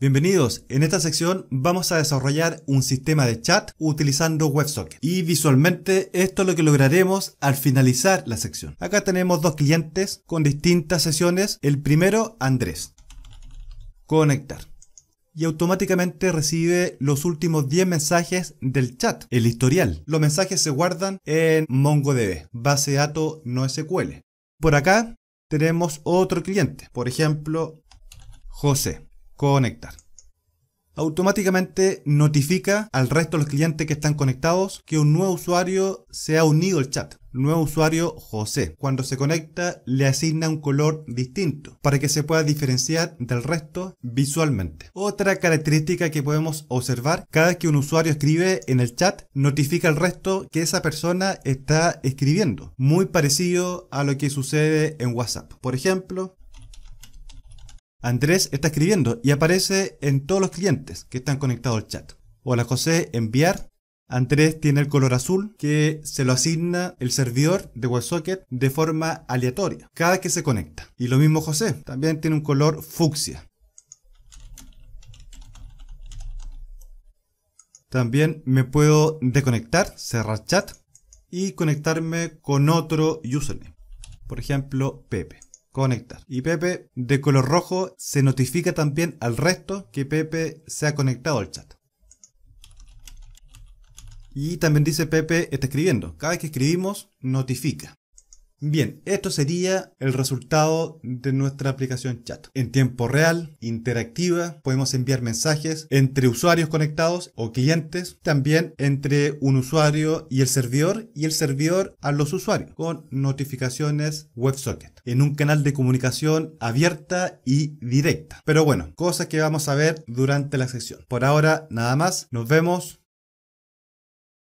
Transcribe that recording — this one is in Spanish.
Bienvenidos, en esta sección vamos a desarrollar un sistema de chat utilizando WebSocket y visualmente esto es lo que lograremos al finalizar la sección. Acá tenemos dos clientes con distintas sesiones, el primero Andrés, conectar y automáticamente recibe los últimos 10 mensajes del chat, el historial. Los mensajes se guardan en MongoDB, base de datos no SQL. Por acá tenemos otro cliente, por ejemplo José Conectar. Automáticamente notifica al resto de los clientes que están conectados que un nuevo usuario se ha unido al chat. nuevo usuario José. Cuando se conecta le asigna un color distinto para que se pueda diferenciar del resto visualmente. Otra característica que podemos observar, cada vez que un usuario escribe en el chat, notifica al resto que esa persona está escribiendo. Muy parecido a lo que sucede en WhatsApp. Por ejemplo, Andrés está escribiendo y aparece en todos los clientes que están conectados al chat. Hola José, enviar. Andrés tiene el color azul que se lo asigna el servidor de WebSocket de forma aleatoria cada que se conecta. Y lo mismo José, también tiene un color fucsia. También me puedo desconectar, cerrar chat y conectarme con otro username. Por ejemplo, Pepe conectar. Y Pepe de color rojo se notifica también al resto que Pepe se ha conectado al chat. Y también dice Pepe está escribiendo. Cada vez que escribimos, notifica. Bien, esto sería el resultado de nuestra aplicación chat. En tiempo real, interactiva, podemos enviar mensajes entre usuarios conectados o clientes, también entre un usuario y el servidor y el servidor a los usuarios con notificaciones WebSocket en un canal de comunicación abierta y directa. Pero bueno, cosas que vamos a ver durante la sesión. Por ahora, nada más. Nos vemos.